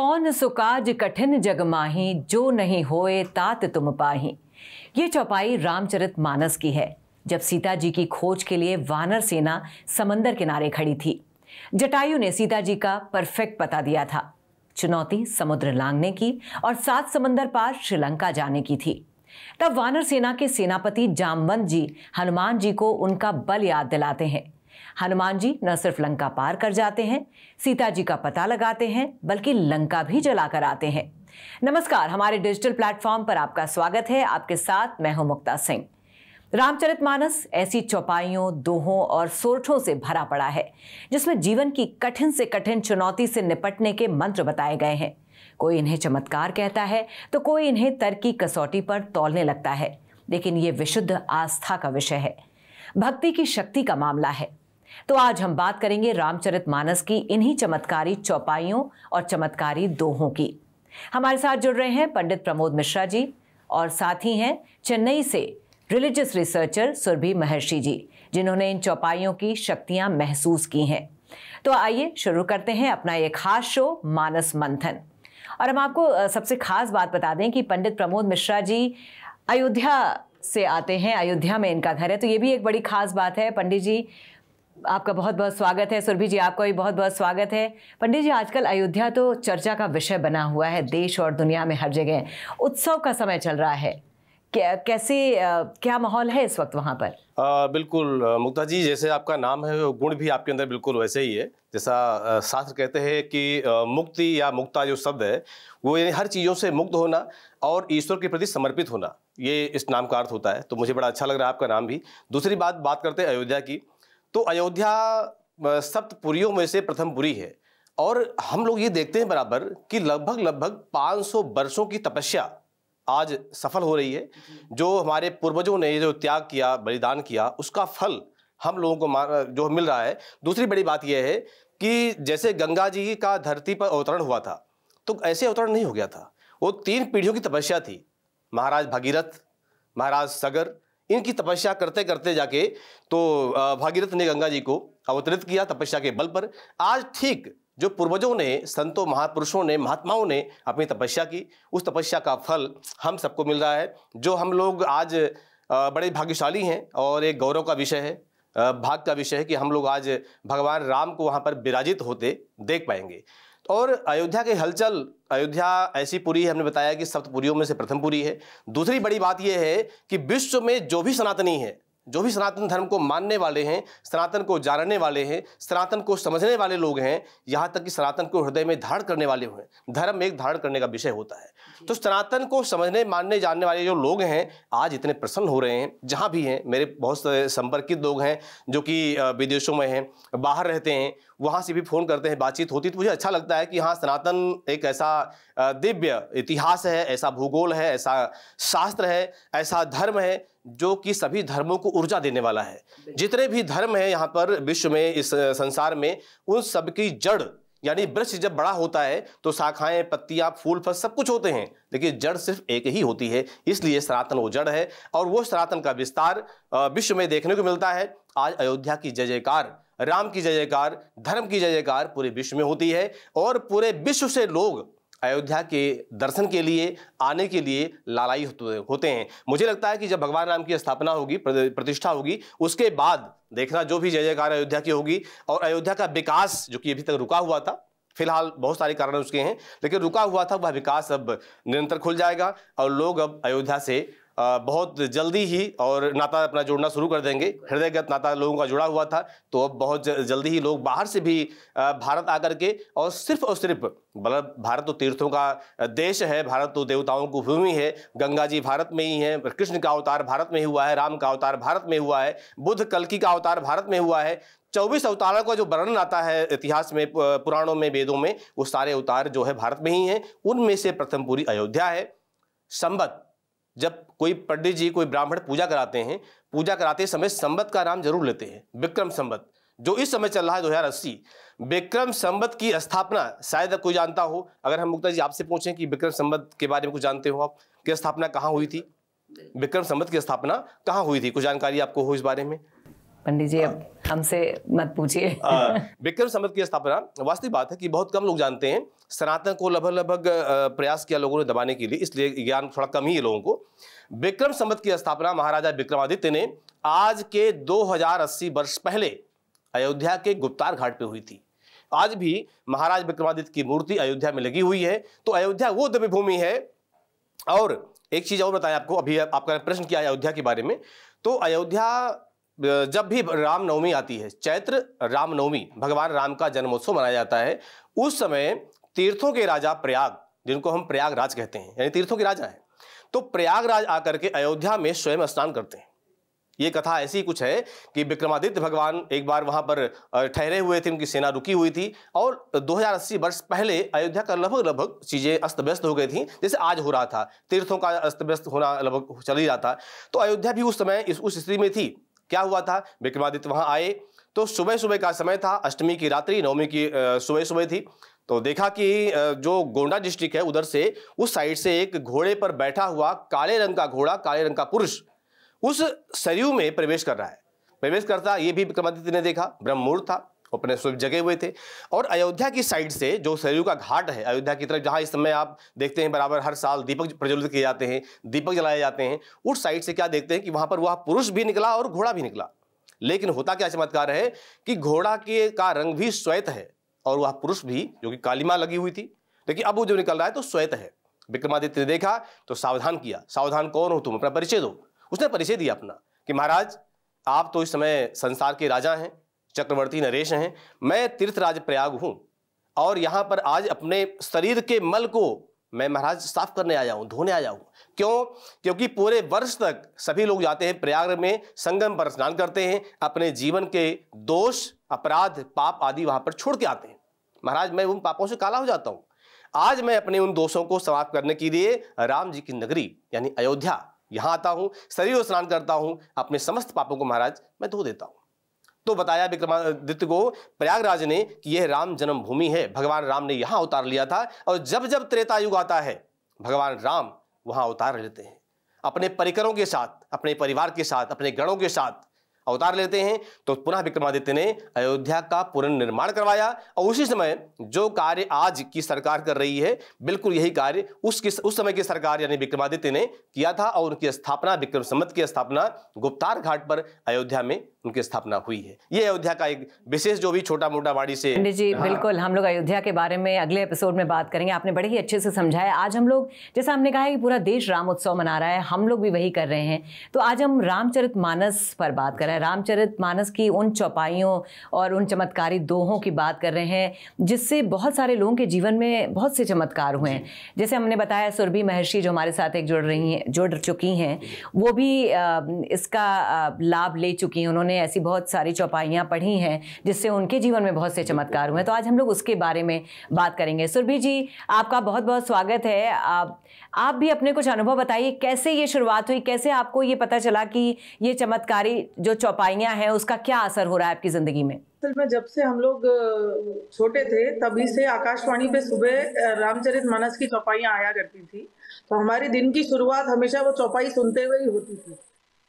कौन सुकाज कठिन जग माही जो नहीं होए तात तुम पाही ये चौपाई रामचरित मानस की है जब सीता जी की खोज के लिए वानर सेना समंदर किनारे खड़ी थी जटायु ने सीता जी का परफेक्ट पता दिया था चुनौती समुद्र लांगने की और सात समंदर पार श्रीलंका जाने की थी तब वानर सेना के सेनापति जामवंत जी हनुमान जी को उनका बल याद दिलाते हैं हनुमान जी न सिर्फ लंका पार कर जाते हैं सीता जी का पता लगाते हैं बल्कि लंका भी जलाकर आते हैं नमस्कार हमारे डिजिटल प्लेटफॉर्म पर आपका स्वागत है आपके साथ मैं हूं मुक्ता सिंह रामचरित मानस ऐसी चौपाइयों दोहों और सोरठों से भरा पड़ा है जिसमें जीवन की कठिन से कठिन चुनौती से निपटने के मंत्र बताए गए हैं कोई इन्हें चमत्कार कहता है तो कोई इन्हें तरकी कसौटी पर तोलने लगता है लेकिन ये विशुद्ध आस्था का विषय है भक्ति की शक्ति का मामला है तो आज हम बात करेंगे रामचरित मानस की इन्हीं चमत्कारी चौपाइयों और चमत्कारी दोहों की हमारे साथ जुड़ रहे हैं पंडित प्रमोद मिश्रा जी और साथ ही हैं चेन्नई से रिलीजियस रिसर्चर सुरभि महर्षि जी जिन्होंने इन चौपाइयों की शक्तियां महसूस की हैं तो आइए शुरू करते हैं अपना ये खास शो मानस मंथन और हम आपको सबसे खास बात बता दें कि पंडित प्रमोद मिश्रा जी अयोध्या से आते हैं अयोध्या में इनका घर है तो ये भी एक बड़ी खास बात है पंडित जी आपका बहुत बहुत स्वागत है सुरभि जी आपका भी बहुत बहुत स्वागत है पंडित जी आजकल अयोध्या तो चर्चा का विषय बना हुआ है देश और दुनिया में हर जगह उत्सव का समय चल रहा है क्या कैसे क्या माहौल है इस वक्त वहाँ पर आ, बिल्कुल मुक्ता जी जैसे आपका नाम है गुण भी आपके अंदर बिल्कुल वैसे ही है जैसा शास्त्र कहते हैं कि मुक्ति या मुक्ता जो शब्द है वो यानी हर चीज़ों से मुक्त होना और ईश्वर के प्रति समर्पित होना ये इस नाम का अर्थ होता है तो मुझे बड़ा अच्छा लग रहा है आपका नाम भी दूसरी बात बात करते हैं अयोध्या की तो अयोध्या सप्तपुरियों में से प्रथम पुरी है और हम लोग ये देखते हैं बराबर कि लगभग लगभग 500 वर्षों की तपस्या आज सफल हो रही है जो हमारे पूर्वजों ने जो त्याग किया बलिदान किया उसका फल हम लोगों को जो मिल रहा है दूसरी बड़ी बात यह है कि जैसे गंगा जी का धरती पर अवतरण हुआ था तो ऐसे अवतरण नहीं हो गया था वो तीन पीढ़ियों की तपस्या थी महाराज भगीरथ महाराज सगर इनकी तपस्या करते करते जाके तो भागीरथ ने गंगा जी को अवतरित किया तपस्या के बल पर आज ठीक जो पूर्वजों ने संतों महापुरुषों ने महात्माओं ने अपनी तपस्या की उस तपस्या का फल हम सबको मिल रहा है जो हम लोग आज बड़े भाग्यशाली हैं और एक गौरव का विषय है भाग का विषय है कि हम लोग आज भगवान राम को वहाँ पर विराजित होते देख पाएंगे और अयोध्या के हलचल अयोध्या ऐसी पुरी है हमने बताया कि सप्तपुरियों में से प्रथम पुरी है दूसरी बड़ी बात यह है कि विश्व में जो भी सनातनी है जो भी सनातन धर्म को मानने वाले हैं सनातन को जानने वाले हैं सनातन को समझने वाले लोग हैं यहाँ तक कि सनातन को हृदय में धारण करने वाले हुए धर्म एक धारण करने का विषय होता है तो सनातन को समझने मानने जानने वाले जो लोग हैं आज इतने प्रसन्न हो रहे हैं जहाँ भी हैं मेरे बहुत से संपर्कित लोग हैं जो कि विदेशों में हैं बाहर रहते हैं वहाँ से भी फ़ोन करते हैं बातचीत होती तो मुझे अच्छा लगता है कि हाँ सनातन एक ऐसा दिव्य इतिहास है ऐसा भूगोल है ऐसा शास्त्र है ऐसा धर्म है जो कि सभी धर्मों को ऊर्जा देने वाला है जितने भी धर्म हैं यहाँ पर विश्व में इस संसार में उन सबकी जड़ यानी वृक्ष जब बड़ा होता है तो शाखाएं पत्तियां फूल फल सब कुछ होते हैं लेकिन जड़ सिर्फ एक ही होती है इसलिए सनातन वो जड़ है और वो सनातन का विस्तार विश्व में देखने को मिलता है आज अयोध्या की जय जयकार राम की जय जयकार धर्म की जय जयकार पूरे विश्व में होती है और पूरे विश्व से लोग अयोध्या के दर्शन के लिए आने के लिए लालाई होते हैं मुझे लगता है कि जब भगवान राम की स्थापना होगी प्रतिष्ठा होगी उसके बाद देखना जो भी जय जयकार अयोध्या की होगी और अयोध्या का विकास जो कि अभी तक रुका हुआ था फिलहाल बहुत सारे कारण उसके हैं लेकिन रुका हुआ था वह विकास अब निरंतर खुल जाएगा और लोग अब अयोध्या से बहुत जल्दी ही और नाता अपना जोड़ना शुरू कर देंगे हृदयगत नाता लोगों का जुड़ा हुआ था तो अब बहुत जल्दी ही लोग बाहर से भी भारत आकर के और सिर्फ और सिर्फ मतलब भारत तो तीर्थों का देश है भारत तो देवताओं की भूमि है गंगा जी भारत में ही है कृष्ण का अवतार भारत में ही हुआ है राम का अवतार भारत में हुआ है बुद्ध कलकी का अवतार भारत में हुआ है चौबीस अवतारों का जो वर्णन आता है इतिहास में पुराणों में वेदों में वो सारे अवतार जो है भारत में ही हैं उनमें से प्रथम पूरी अयोध्या है संबत जब कोई पंडित जी कोई ब्राह्मण पूजा कराते हैं पूजा कराते समय संबत का नाम जरूर लेते हैं विक्रम संबत जो इस समय चल रहा है दो हज़ार अस्सी विक्रम संबत की स्थापना शायद कोई जानता हो अगर हम मुक्ता जी आपसे पूछें कि विक्रम संबत के बारे में कुछ जानते हो आप की स्थापना कहाँ हुई थी विक्रम संबत की स्थापना कहाँ हुई थी कुछ जानकारी आपको हो इस बारे में पंडित जी अब हाँ। हमसे मत पूछिए हाँ, विक्रम संबत की स्थापना वास्तविक बात है कि बहुत कम लोग जानते हैं सनातन को लगभग लगभग प्रयास किया लोगों ने दबाने के लिए इसलिए ज्ञान थोड़ा कम ही है लोगों को विक्रम संबत की स्थापना महाराजा विक्रमादित्य ने आज के दो वर्ष पहले अयोध्या के गुप्तार घाट पर हुई थी आज भी महाराज विक्रमादित्य की मूर्ति अयोध्या में लगी हुई है तो अयोध्या वो दिव्य भूमि है और एक चीज़ और बताएं आपको अभी आपका प्रश्न किया अयोध्या के बारे में तो अयोध्या जब भी रामनवमी आती है चैत्र रामनवमी भगवान राम का जन्मोत्सव मनाया जाता है उस समय तीर्थों के राजा प्रयाग जिनको हम प्रयागराज कहते हैं यानी तीर्थों के राजा हैं तो प्रयागराज आकर के अयोध्या में स्वयं स्नान करते हैं ये कथा ऐसी कुछ है कि विक्रमादित्य भगवान एक बार वहाँ पर ठहरे हुए थे उनकी सेना रुकी हुई थी और 2080 वर्ष पहले अयोध्या का लगभग लगभग चीज़ें अस्त व्यस्त हो गई थी जैसे आज हो रहा था तीर्थों का अस्त व्यस्त होना लगभग चल ही रहा था तो अयोध्या भी उस समय इस उस स्थिति में थी क्या हुआ था विक्रमादित्य वहाँ आए तो सुबह सुबह का समय था अष्टमी की रात्रि नवमी की सुबह सुबह थी तो देखा कि जो गोंडा डिस्ट्रिक्ट है उधर से उस साइड से एक घोड़े पर बैठा हुआ काले रंग का घोड़ा काले रंग का पुरुष उस सरयू में प्रवेश कर रहा है प्रवेश करता ये भी विक्रमादित्य ने देखा ब्रह्ममुहूर्त था अपने स्वयं जगे हुए थे और अयोध्या की साइड से जो सरयू का घाट है अयोध्या की तरफ जहाँ इस समय आप देखते हैं बराबर हर साल दीपक प्रज्वलित किए जाते हैं दीपक जलाए जाते हैं उस साइड से क्या देखते हैं कि वहाँ पर वह पुरुष भी निकला और घोड़ा भी निकला लेकिन होता क्या चमत्कार है कि घोड़ा के का रंग भी श्वेत है और वह पुरुष भी जो कि कालिमा लगी हुई थी लेकिन अब वो जो निकल रहा है तो श्वेत है विक्रमादित्य ने देखा तो सावधान किया सावधान कौन हो तुम अपना परिचय दो उसने परिचय दिया अपना कि महाराज आप तो इस समय संसार के राजा हैं चक्रवर्ती नरेश हैं मैं तीर्थराज प्रयाग हूँ और यहाँ पर आज अपने शरीर के मल को मैं महाराज साफ करने आया हूँ धोने आया हूँ क्यों क्योंकि पूरे वर्ष तक सभी लोग जाते हैं प्रयाग में संगम पर स्नान करते हैं अपने जीवन के दोष अपराध पाप आदि वहां पर छोड़ के आते हैं महाराज मैं उन पापों से काला हो जाता हूँ आज मैं अपने उन दोषों को समाप्त करने के लिए राम जी की नगरी यानी अयोध्या यहाँ आता हूँ शरीर स्नान करता हूँ अपने समस्त पापों को महाराज मैं धो देता हूँ तो बताया विक्रमादित्य को प्रयागराज ने कि यह राम जन्मभूमि है भगवान राम ने यहाँ उतार लिया था और जब जब त्रेता युग आता है भगवान राम वहाँ उतार लेते हैं अपने परिकरों के साथ अपने परिवार के साथ अपने गणों के साथ अवतार लेते हैं तो पुनः विक्रमादित्य ने अयोध्या का पुनर्निर्माण करवाया और उसी समय जो कार्य आज की सरकार कर रही है बिल्कुल यही कार्य उस उस समय की सरकार यानी विक्रमादित्य ने किया था और उनकी स्थापना विक्रम संवत की स्थापना गुप्तार घाट पर अयोध्या में उनकी स्थापना हुई है ये अयोध्या का एक विशेष जो भी छोटा मोटा वाड़ी से जी हाँ। बिल्कुल हम लोग अयोध्या के बारे में अगले एपिसोड में बात करेंगे आपने बड़े ही अच्छे से समझाया आज हम लोग जैसा हमने कहा है कि पूरा देश राम उत्सव मना रहा है हम लोग भी वही कर रहे हैं तो आज हम रामचरित मानस पर बात कर रहे हैं रामचरित मानस की उन चौपाइयों और उन चमत्कारी दोहों की बात कर रहे हैं जिससे बहुत सारे लोगों के जीवन में बहुत से चमत्कार हुए हैं जैसे हमने बताया सुरभि महर्षि जो हमारे साथ एक जुड़ रही हैं जुड़ चुकी हैं वो भी इसका लाभ ले चुकी हैं उन्होंने ऐसी बहुत सारी चौपाइयाँ पढ़ी हैं जिससे उनके जीवन में बहुत से चमत्कार हुए हैं तो आज हम लोग उसके बारे में बात करेंगे सुरभि जी आपका बहुत बहुत स्वागत है आप आप भी अपने कुछ अनुभव बताइए कैसे ये शुरुआत हुई कैसे आपको ये पता चला कि ये चमत्कारी जो चौपाइयाँ हैं उसका क्या असर हो रहा है आपकी ज़िंदगी में असल में जब से हम लोग छोटे थे तभी से आकाशवाणी पे सुबह रामचरित मानस की चौपाइयाँ आया करती थी तो हमारी दिन की शुरुआत हमेशा वो चौपाई सुनते हुए ही होती थी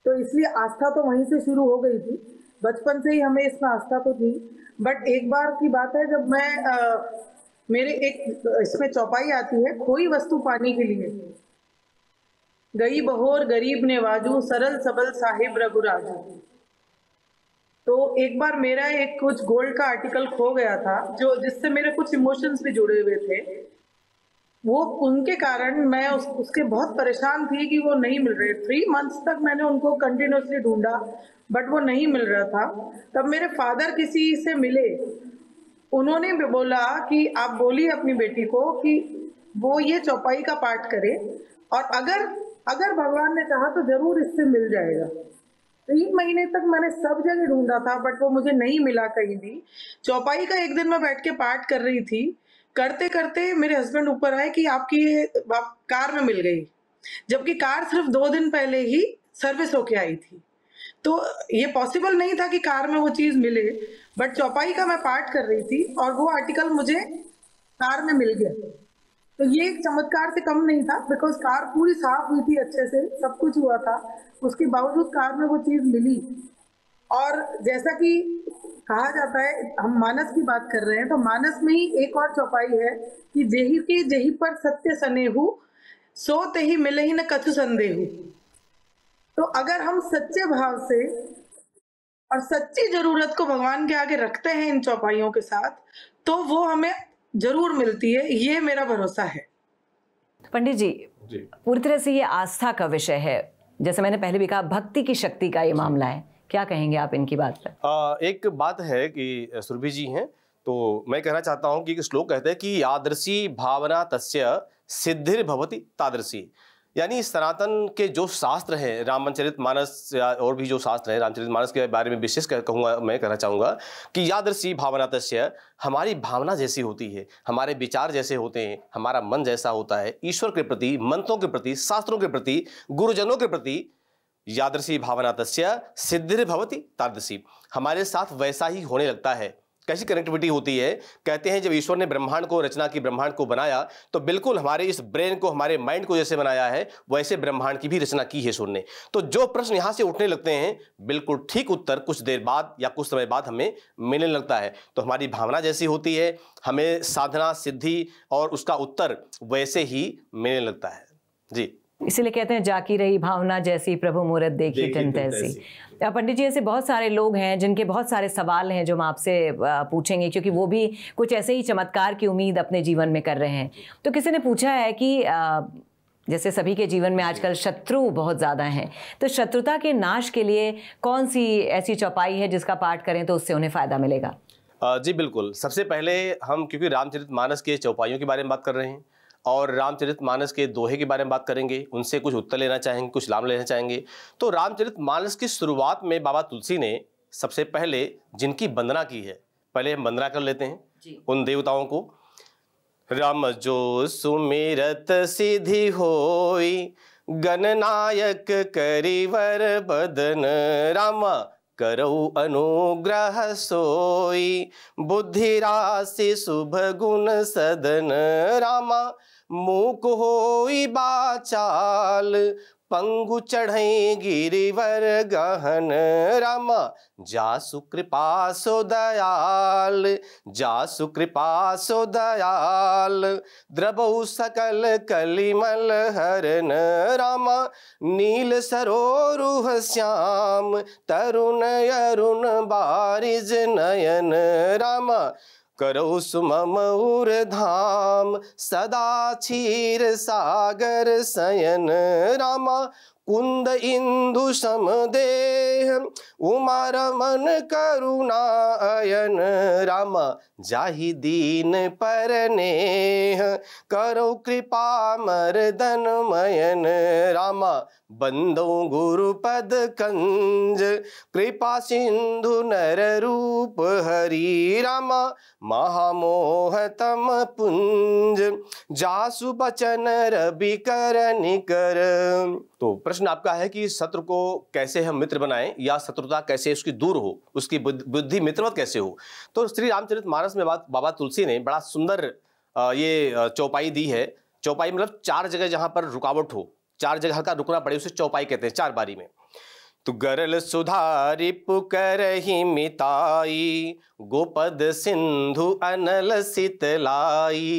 तो इसलिए आस्था तो वहीं से शुरू हो गई थी बचपन से ही हमें इसमें आस्था तो थी बट एक बार की बात है जब मैं मेरे एक इसमें चौपाई आती है खोई वस्तु पाने के लिए गई बहोर गरीब ने वाजू सरल सबल साहिब रघुराजू तो एक बार मेरा एक कुछ गोल्ड का आर्टिकल खो गया था जो जिससे मेरे कुछ इमोशंस भी जुड़े हुए थे वो उनके कारण मैं उस, उसके बहुत परेशान थी कि वो नहीं मिल रहे थ्री मंथ्स तक मैंने उनको कंटिन्यूसली ढूंढा बट वो नहीं मिल रहा था तब मेरे फादर किसी से मिले उन्होंने बोला कि आप बोली अपनी बेटी को कि वो ये चौपाई का पाठ करे और अगर अगर भगवान ने कहा तो जरूर इससे मिल जाएगा तीन महीने तक मैंने सब जगह ढूंढा था बट वो मुझे नहीं मिला कहीं भी चौपाई का एक दिन मैं बैठ के पाठ कर रही थी करते करते मेरे हस्बैंड ऊपर आए कि आपकी कार में मिल गई जबकि कार सिर्फ दो दिन पहले ही सर्विस होके आई थी तो ये पॉसिबल नहीं था कि कार में वो चीज़ मिले बट चौपाई का मैं पाठ कर रही थी और वो आर्टिकल मुझे कार में मिल गया तो ये एक चमत्कार से कम नहीं था बिकॉज कार पूरी साफ हुई थी अच्छे से सब कुछ हुआ था उसके बावजूद कार में वो चीज़ मिली और जैसा कि कहा जाता है हम मानस की बात कर रहे हैं तो मानस में ही एक और चौपाई है कि जेही के जेही पर सत्य सनेहू सो ते ही मिले ही न कछु संदेहू तो अगर हम सच्चे भाव से और सच्ची जरूरत को भगवान के आगे रखते हैं इन चौपाइयों के साथ तो वो हमें जरूर मिलती है ये मेरा भरोसा है पंडित जी, जी। पूरी तरह से ये आस्था का विषय है जैसे मैंने पहले भी कहा भक्ति की शक्ति का ये मामला है क्या कहेंगे आप इनकी बात पर एक बात है कि सुरभि जी हैं तो मैं कहना चाहता हूँ कि श्लोक कहते हैं कि यादृशी भावना तस्य सिद्धिर्भवती तादृशी यानी सनातन के जो शास्त्र हैं रामचरित मानस या और भी जो शास्त्र हैं रामचरित मानस के बारे में विशेष कहूँगा मैं कहना चाहूँगा कि यादृशी भावना तस्य हमारी भावना जैसी होती है हमारे विचार जैसे होते हैं हमारा मन जैसा होता है ईश्वर के प्रति मंत्रों के प्रति शास्त्रों के प्रति गुरुजनों के प्रति यादृशी भावना तस्य सिद्धिर्भवती तादृशी हमारे साथ वैसा ही होने लगता है कैसी कनेक्टिविटी होती है कहते हैं जब ईश्वर ने ब्रह्मांड को रचना की ब्रह्मांड को बनाया तो बिल्कुल हमारे इस ब्रेन को हमारे माइंड को जैसे बनाया है वैसे ब्रह्मांड की भी रचना की है ईश्वर ने तो जो प्रश्न यहाँ से उठने लगते हैं बिल्कुल ठीक उत्तर कुछ देर बाद या कुछ समय बाद हमें मिलने लगता है तो हमारी भावना जैसी होती है हमें साधना सिद्धि और उसका उत्तर वैसे ही मिलने लगता है जी इसीलिए कहते हैं जाकी रही भावना जैसी प्रभु मुहूर्त देखी तिन तैसी पंडित जी ऐसे बहुत सारे लोग हैं जिनके बहुत सारे सवाल हैं जो हम आपसे पूछेंगे क्योंकि वो भी कुछ ऐसे ही चमत्कार की उम्मीद अपने जीवन में कर रहे हैं तो किसी ने पूछा है कि जैसे सभी के जीवन में आजकल शत्रु बहुत ज़्यादा हैं तो शत्रुता के नाश के लिए कौन सी ऐसी चौपाई है जिसका पाठ करें तो उससे उन्हें फ़ायदा मिलेगा जी बिल्कुल सबसे पहले हम क्योंकि रामचरित मानस के चौपाइयों के बारे में बात कर रहे हैं और रामचरित मानस के दोहे के बारे में बात करेंगे उनसे कुछ उत्तर लेना चाहेंगे कुछ लाभ लेना चाहेंगे तो रामचरित मानस की शुरुआत में बाबा तुलसी ने सबसे पहले जिनकी वंदना की है पहले हम वंदना कर लेते हैं उन देवताओं को राम जो सुमिरत सिद्धि होई गणनायक करिवर बदन रामा करौ अनुग्रह सोई बुद्धि राशि शुभ गुण सदन रामा मुक होई बाचाल पंगु चढ़े गिरिवर गहन रामा जासु कृपा सो दयाल जासु कृपा सो दयाल द्रबहु सकल कलिमल हरन रामा नील सरोह श्याम तरुण अरुण बारिज नयन रामा करो उर धाम सदा क्षीर सागर शयन रामा कुंद इंदु समदेह उमार रमन करुणा अयन राम जाहि दीन पर नेह करो कृपा मर्दन मयन राम बंदो गुरुपद कंज कृपा सिंधु नर रूप हरि राम महामोह तम पुंज जासु बचन रवि कर निकर तो प्रश्न प्रश्न आपका है कि शत्रु को कैसे हम मित्र बनाएं या शत्रुता कैसे उसकी दूर हो उसकी बुद्धि मित्रवत कैसे हो तो श्री रामचरित मानस में बात बाबा तुलसी ने बड़ा सुंदर ये चौपाई दी है चौपाई मतलब चार जगह जहां पर रुकावट हो चार जगह का रुकना पड़े उसे चौपाई कहते हैं चार बारी में तो गरल सुधारी ही मिताई गोपद सिंधु अनल सितलाई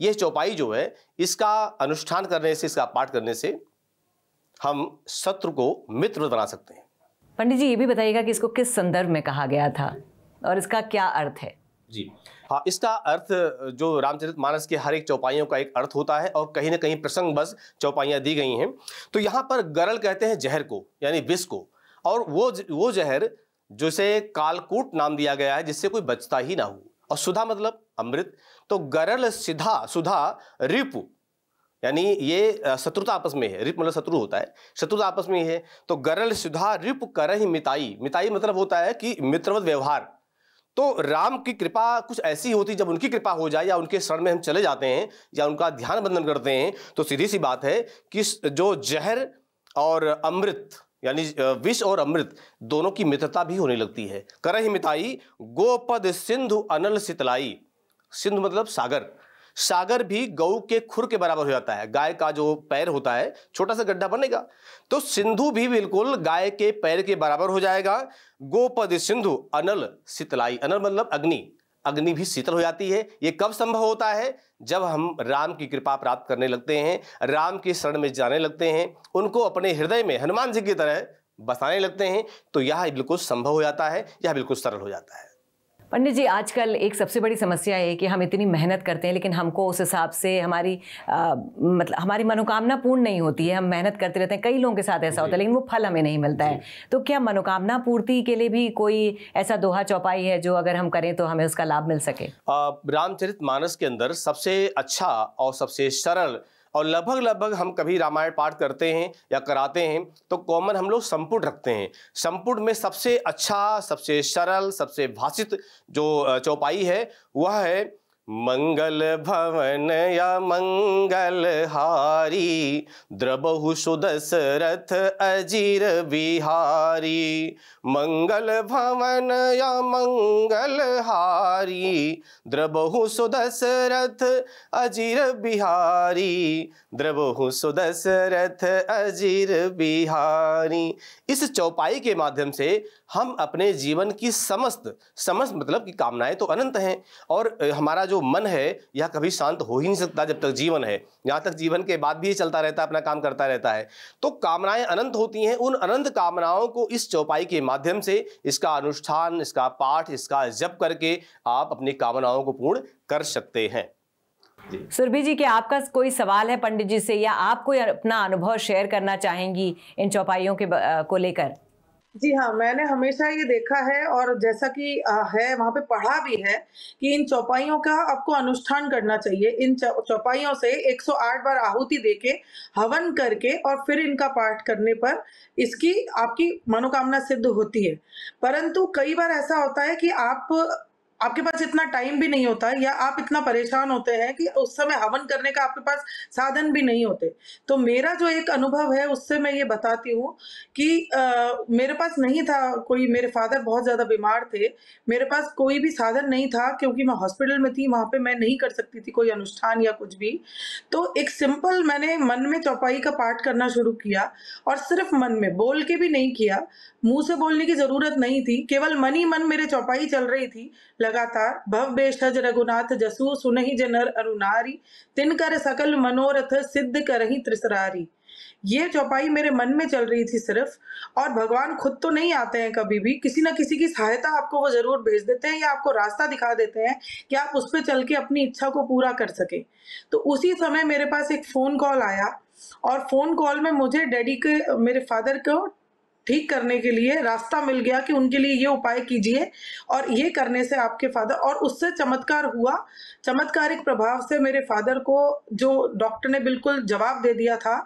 ये चौपाई जो है इसका अनुष्ठान करने से इसका पाठ करने से हम शत्रु को मित्र बना सकते हैं पंडित जी ये भी बताइएगा कि इसको किस संदर्भ में कहा गया था और इसका क्या अर्थ है जी हाँ इसका अर्थ जो रामचरित मानस के हर एक चौपाइयों का एक अर्थ होता है और कहीं ना कहीं प्रसंग बस चौपाइयाँ दी गई हैं तो यहाँ पर गरल कहते हैं जहर को यानी विष को और वो वो जहर जिसे कालकूट नाम दिया गया है जिससे कोई बचता ही ना हो और सुधा मतलब अमृत तो गरल सीधा सुधा रिपु यानी ये शत्रुता आपस में है रिप मतलब शत्रु होता है शत्रुता आपस में है तो गरल सुधा रिप ही मिताई मिताई मतलब होता है कि मित्रवत व्यवहार तो राम की कृपा कुछ ऐसी होती जब उनकी कृपा हो जाए या उनके शरण में हम चले जाते हैं या उनका ध्यान बंधन करते हैं तो सीधी सी बात है कि जो जहर और अमृत यानी विष और अमृत दोनों की मित्रता भी होने लगती है करही मिताई गोपद सिंधु अनल शीतलाई सिंधु मतलब सागर सागर भी गऊ के खुर के बराबर हो जाता है गाय का जो पैर होता है छोटा सा गड्ढा बनेगा तो सिंधु भी बिल्कुल गाय के पैर के बराबर हो जाएगा गोपद सिंधु अनल शीतलाई अनल मतलब अग्नि अग्नि भी शीतल हो जाती है ये कब संभव होता है जब हम राम की कृपा प्राप्त करने लगते हैं राम की शरण में जाने लगते हैं उनको अपने हृदय में हनुमान जी की तरह बसाने लगते हैं तो यह बिल्कुल संभव हो जाता है यह बिल्कुल सरल हो जाता है पंडित जी आजकल एक सबसे बड़ी समस्या है कि हम इतनी मेहनत करते हैं लेकिन हमको उस हिसाब से हमारी मतलब हमारी मनोकामना पूर्ण नहीं होती है हम मेहनत करते रहते हैं कई लोगों के साथ ऐसा होता है लेकिन वो फल हमें नहीं मिलता है तो क्या मनोकामना पूर्ति के लिए भी कोई ऐसा दोहा चौपाई है जो अगर हम करें तो हमें उसका लाभ मिल सके रामचरित मानस के अंदर सबसे अच्छा और सबसे सरल और लगभग लगभग हम कभी रामायण पाठ करते हैं या कराते हैं तो कॉमन हम लोग संपुट रखते हैं संपुट में सबसे अच्छा सबसे सरल सबसे भाषित जो चौपाई है वह है मंगल भवन या मंगल हारी द्रबहु सुदशरथ अजीर बिहारी मंगल भवन या मंगल हारी द्रबहु सुदशरथ अजीर बिहारी द्रबहु सुदशरथ अजीर बिहारी इस चौपाई के माध्यम से हम अपने जीवन की समस्त समस्त मतलब कि कामनाएं तो अनंत हैं और हमारा जो मन है यह कभी शांत हो ही नहीं सकता जब तक जीवन है यहाँ तक जीवन के बाद भी चलता रहता है अपना काम करता रहता है तो कामनाएं अनंत होती हैं उन अनंत कामनाओं को इस चौपाई के माध्यम से इसका अनुष्ठान इसका पाठ इसका जप करके आप अपनी कामनाओं को पूर्ण कर सकते हैं सुरभि जी क्या आपका कोई सवाल है पंडित जी से या आप कोई अपना अनुभव शेयर करना चाहेंगी इन चौपाइयों के को लेकर जी हाँ मैंने हमेशा ये देखा है और जैसा कि है वहाँ पे पढ़ा भी है कि इन चौपाइयों का आपको अनुष्ठान करना चाहिए इन चौपाइयों से 108 बार आहुति देके हवन करके और फिर इनका पाठ करने पर इसकी आपकी मनोकामना सिद्ध होती है परंतु कई बार ऐसा होता है कि आप आपके पास इतना टाइम भी नहीं होता या आप इतना परेशान होते हैं कि उस समय हवन करने का आपके पास साधन भी नहीं होते तो मेरा जो एक अनुभव है उससे मैं ये बताती हूँ कि आ, मेरे पास नहीं था कोई मेरे फादर बहुत ज़्यादा बीमार थे मेरे पास कोई भी साधन नहीं था क्योंकि मैं हॉस्पिटल में थी वहाँ पर मैं नहीं कर सकती थी कोई अनुष्ठान या कुछ भी तो एक सिंपल मैंने मन में चौपाई का पाठ करना शुरू किया और सिर्फ मन में बोल के भी नहीं किया मुंह से बोलने की ज़रूरत नहीं थी केवल मन ही मन मेरे चौपाई चल रही थी लगातार भव बेशज रघुनाथ जसु सुनहि जनर अरुनारी तिन कर सकल मनोरथ सिद्ध करही त्रिसरारी ये चौपाई मेरे मन में चल रही थी सिर्फ और भगवान खुद तो नहीं आते हैं कभी भी किसी ना किसी की सहायता आपको वो जरूर भेज देते हैं या आपको रास्ता दिखा देते हैं कि आप उस पर चल के अपनी इच्छा को पूरा कर सके तो उसी समय मेरे पास एक फ़ोन कॉल आया और फ़ोन कॉल में मुझे डैडी के मेरे फादर को ठीक करने के लिए रास्ता मिल गया कि उनके लिए ये उपाय कीजिए और ये करने से आपके फादर और उससे चमत्कार हुआ चमत्कारिक प्रभाव से मेरे फादर को जो डॉक्टर ने बिल्कुल जवाब दे दिया था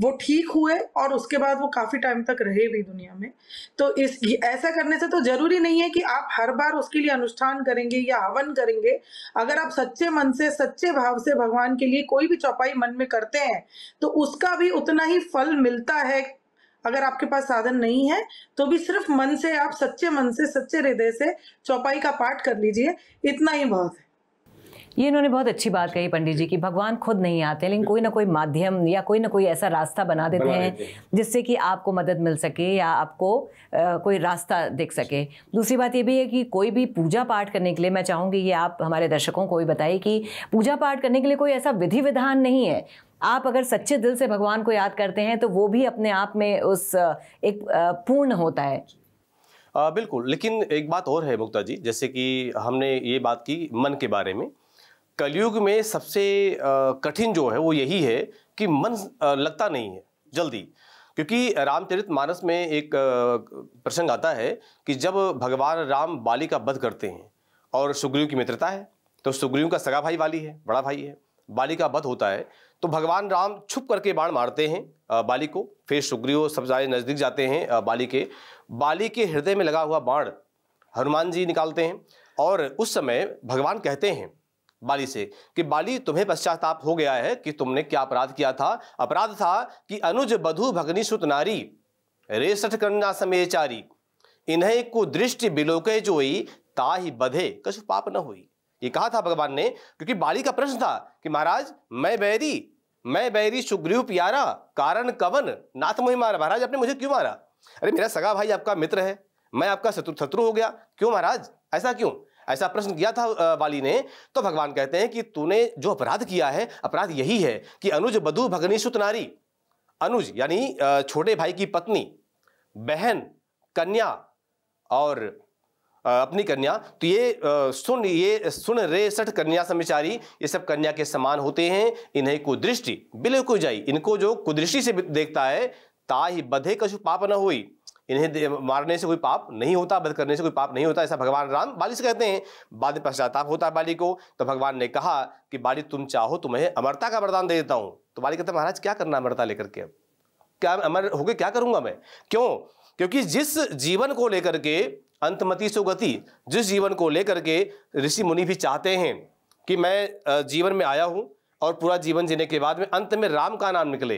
वो ठीक हुए और उसके बाद वो काफ़ी टाइम तक रहे भी दुनिया में तो इस ऐसा करने से तो ज़रूरी नहीं है कि आप हर बार उसके लिए अनुष्ठान करेंगे या हवन करेंगे अगर आप सच्चे मन से सच्चे भाव से भगवान के लिए कोई भी चौपाई मन में करते हैं तो उसका भी उतना ही फल मिलता है अगर आपके पास साधन नहीं है तो भी सिर्फ मन से आप सच्चे मन से सच्चे हृदय से चौपाई का पाठ कर लीजिए इतना ही बहुत है ये इन्होंने बहुत अच्छी बात कही पंडित जी की भगवान खुद नहीं आते लेकिन कोई ना कोई माध्यम या कोई ना कोई ऐसा रास्ता बना देते हैं जिससे कि आपको मदद मिल सके या आपको आ, कोई रास्ता दिख सके दूसरी बात ये भी है कि कोई भी पूजा पाठ करने के लिए मैं चाहूँगी ये आप हमारे दर्शकों को भी बताइए कि पूजा पाठ करने के लिए कोई ऐसा विधि विधान नहीं है आप अगर सच्चे दिल से भगवान को याद करते हैं तो वो भी अपने आप में उस एक पूर्ण होता है आ, बिल्कुल लेकिन एक बात और है मुक्ता जी जैसे कि हमने ये बात की मन के बारे में कलयुग में सबसे कठिन जो है वो यही है कि मन लगता नहीं है जल्दी क्योंकि रामचरित मानस में एक प्रसंग आता है कि जब भगवान राम बाली का वध करते हैं और सुग्रीव की मित्रता है तो सुग्रीव का सगा भाई वाली है बड़ा भाई है बाली का वध होता है तो भगवान राम छुप करके बाण मारते हैं बाली को फिर सुग्रीव सब जाए नज़दीक जाते हैं बाली के बाली के हृदय में लगा हुआ बाण हनुमान जी निकालते हैं और उस समय भगवान कहते हैं बाली से कि बाली तुम्हें पश्चाताप हो गया है कि तुमने क्या अपराध किया था अपराध था कि अनुज बधु भगनी सुत नारी रेसठ कन्या समय चारी इन्हें को दृष्टि बिलोके जोई ताही बधे कछ पाप न हुई ये कहा था भगवान ने क्योंकि बाली का प्रश्न था कि महाराज मैं बैरी मैं बैरी सुग्रीव प्यारा कारण कवन नाथ मुहि मारा महाराज आपने मुझे क्यों मारा अरे मेरा सगा भाई आपका मित्र है मैं आपका शत्रु शत्रु हो गया क्यों महाराज ऐसा क्यों ऐसा प्रश्न किया था बाली ने तो भगवान कहते हैं कि तूने जो अपराध किया है अपराध यही है कि अनुज बधु भगनी सुतनारी अनुज यानी छोटे भाई की पत्नी बहन कन्या और अपनी कन्या तो ये सुन ये सुन रेसठ कन्या समचारी ये सब कन्या के समान होते हैं इन्हें कुदृष्टि बिल्कुल जाई इनको जो कुदृष्टि से देखता है ही बधे कशु पाप न हुई इन्हें मारने से कोई पाप नहीं होता बध करने से कोई पाप नहीं होता ऐसा भगवान राम बाली से कहते हैं बाद में पश्चाताप होता है बाली को तो भगवान ने कहा कि बाली तुम चाहो तुम्हें अमरता का वरदान दे देता हूँ तो बाली कहते महाराज क्या करना अमरता लेकर के क्या अमर हो गया क्या करूंगा मैं क्यों क्योंकि जिस जीवन को लेकर के अंतमति सुगति जिस जीवन को लेकर के ऋषि मुनि भी चाहते हैं कि मैं जीवन में आया हूँ और पूरा जीवन जीने के बाद में अंत में राम का नाम निकले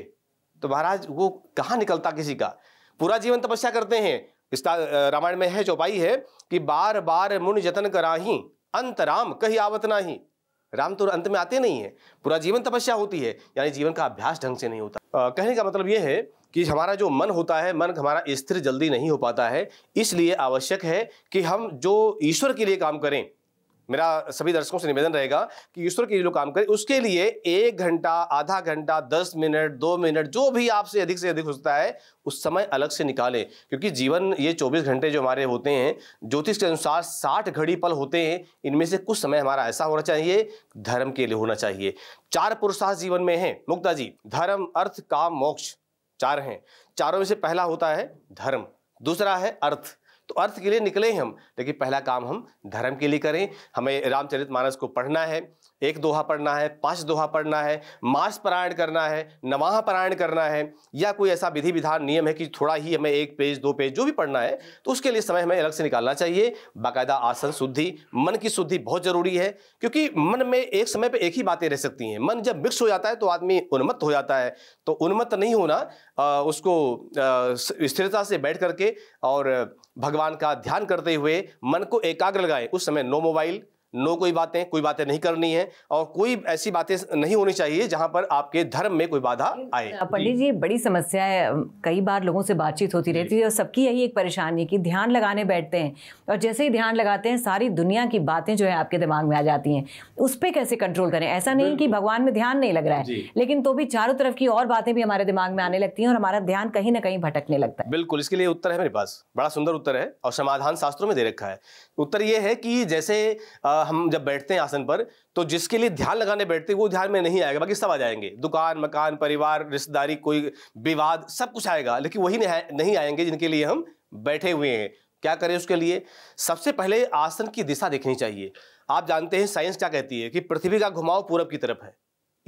तो महाराज वो कहाँ निकलता किसी का पूरा जीवन तपस्या करते हैं रामायण में है चौपाई है कि बार बार मुन जतन कराही अंत राम कही आवत नाही राम तो अंत में आते नहीं है पूरा जीवन तपस्या होती है यानी जीवन का अभ्यास ढंग से नहीं होता आ, कहने का मतलब ये है कि हमारा जो मन होता है मन हमारा स्थिर जल्दी नहीं हो पाता है इसलिए आवश्यक है कि हम जो ईश्वर के लिए काम करें मेरा सभी दर्शकों से निवेदन रहेगा कि ईश्वर के लिए काम करें उसके लिए एक घंटा आधा घंटा दस मिनट दो मिनट जो भी आपसे अधिक से अधिक हो सकता है उस समय अलग से निकालें क्योंकि जीवन ये चौबीस घंटे जो हमारे होते हैं ज्योतिष के अनुसार साठ घड़ी पल होते हैं इनमें से कुछ समय हमारा ऐसा होना चाहिए धर्म के लिए होना चाहिए चार पुरुषार्थ जीवन में है मुक्ता जी धर्म अर्थ काम मोक्ष चार हैं चारों में से पहला होता है धर्म दूसरा है अर्थ तो अर्थ के लिए निकले हम लेकिन पहला काम हम धर्म के लिए करें हमें रामचरित मानस को पढ़ना है एक दोहा पढ़ना है पाँच दोहा पढ़ना है मार्च पारायण करना है नवाह पारायण करना है या कोई ऐसा विधि विधान नियम है कि थोड़ा ही हमें एक पेज दो पेज जो भी पढ़ना है तो उसके लिए समय हमें अलग से निकालना चाहिए बाकायदा आसन शुद्धि मन की शुद्धि बहुत ज़रूरी है क्योंकि मन में एक समय पर एक ही बातें रह सकती हैं मन जब मिक्स हो जाता है तो आदमी उन्मत्त हो जाता है तो उन्मत्त नहीं होना उसको स्थिरता से बैठ करके और भगवान का ध्यान करते हुए मन को एकाग्र लगाए उस समय नो मोबाइल नो कोई बातें कोई बातें नहीं करनी है और कोई ऐसी बातें नहीं होनी चाहिए जहां पर आपके धर्म में कोई बाधा आए पंडित जी बड़ी समस्या है कई बार लोगों से बातचीत होती रहती है और सबकी यही एक परेशानी कि ध्यान लगाने बैठते हैं और जैसे ही ध्यान लगाते हैं सारी दुनिया की बातें जो है आपके दिमाग में आ जाती हैं उस पर कैसे कंट्रोल करें ऐसा नहीं कि भगवान में ध्यान नहीं लग रहा है लेकिन तो भी चारों तरफ की और बातें भी हमारे दिमाग में आने लगती हैं और हमारा ध्यान कहीं ना कहीं भटकने लगता है बिल्कुल इसके लिए उत्तर है मेरे पास बड़ा सुंदर उत्तर है और समाधान शास्त्रों में दे रखा है उत्तर ये है कि जैसे आ, हम जब बैठते हैं आसन पर तो जिसके लिए ध्यान लगाने बैठते हैं वो ध्यान में नहीं आएगा बाकी सब आ जाएंगे दुकान मकान परिवार रिश्तेदारी कोई विवाद सब कुछ आएगा लेकिन वही नहीं आएंगे जिनके लिए हम बैठे हुए हैं क्या करें उसके लिए सबसे पहले आसन की दिशा देखनी चाहिए आप जानते हैं साइंस क्या कहती है कि पृथ्वी का घुमाव पूरब की तरफ है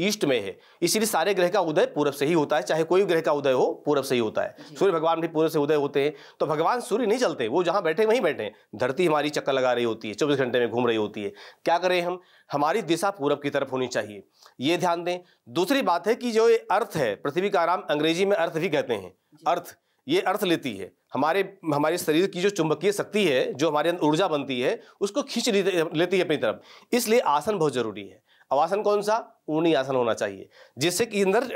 ईस्ट में है इसीलिए सारे ग्रह का उदय पूर्व से ही होता है चाहे कोई ग्रह का उदय हो पूर्व से ही होता है सूर्य भगवान भी पूर्व से उदय होते हैं तो भगवान सूर्य नहीं चलते वो जहाँ बैठे वहीं बैठे धरती हमारी चक्कर लगा रही होती है चौबीस घंटे में घूम रही होती है क्या करें हम हमारी दिशा पूर्व की तरफ होनी चाहिए ये ध्यान दें दूसरी बात है कि जो ये अर्थ है पृथ्वी का नाम अंग्रेजी में अर्थ भी कहते हैं अर्थ ये अर्थ लेती है हमारे हमारे शरीर की जो चुंबकीय शक्ति है जो हमारे अंदर ऊर्जा बनती है उसको खींच लेती है अपनी तरफ इसलिए आसन बहुत जरूरी है अब आसन कौन सा ऊनी आसन होना चाहिए जिससे कि अंदर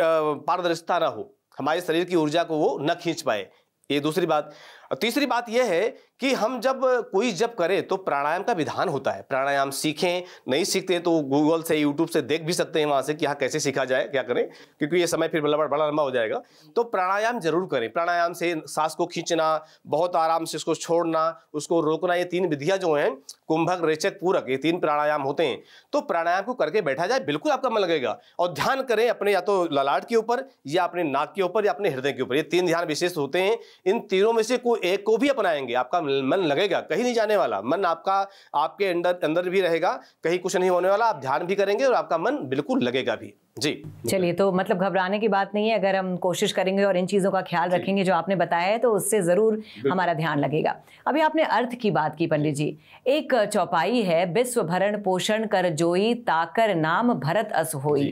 पारदर्शिता ना हो हमारे शरीर की ऊर्जा को वो न खींच पाए ये दूसरी बात और तीसरी बात यह है कि हम जब कोई जब करें तो प्राणायाम का विधान होता है प्राणायाम सीखें नहीं सीखते हैं तो गूगल से यूट्यूब से देख भी सकते हैं वहां से कि हाँ कैसे सीखा जाए क्या करें क्योंकि ये समय फिर बड़ा बड़ा लंबा हो जाएगा तो प्राणायाम जरूर करें प्राणायाम से सांस को खींचना बहुत आराम से उसको छोड़ना उसको रोकना ये तीन विधियाँ जो हैं कुंभक रेचक पूरक ये तीन प्राणायाम होते हैं तो प्राणायाम को करके बैठा जाए बिल्कुल आपका मन लगेगा और ध्यान करें अपने या तो ललाट के ऊपर या अपने नाक के ऊपर या अपने हृदय के ऊपर ये तीन ध्यान विशेष होते हैं इन तीनों में से कोई एक को भी अपनाएंगे आपका मन लगेगा कहीं नहीं जाने वाला मन आपका आपके अंदर अंदर भी रहेगा कहीं कुछ नहीं होने वाला आप ध्यान भी करेंगे और आपका मन बिल्कुल लगेगा भी जी चलिए तो मतलब घबराने की बात नहीं है अगर हम कोशिश करेंगे और इन चीज़ों का ख्याल रखेंगे जो आपने बताया है तो उससे ज़रूर हमारा ध्यान लगेगा अभी आपने अर्थ की बात की पंडित जी एक चौपाई है विश्व भरण पोषण कर जोई ताकर नाम भरत अस होई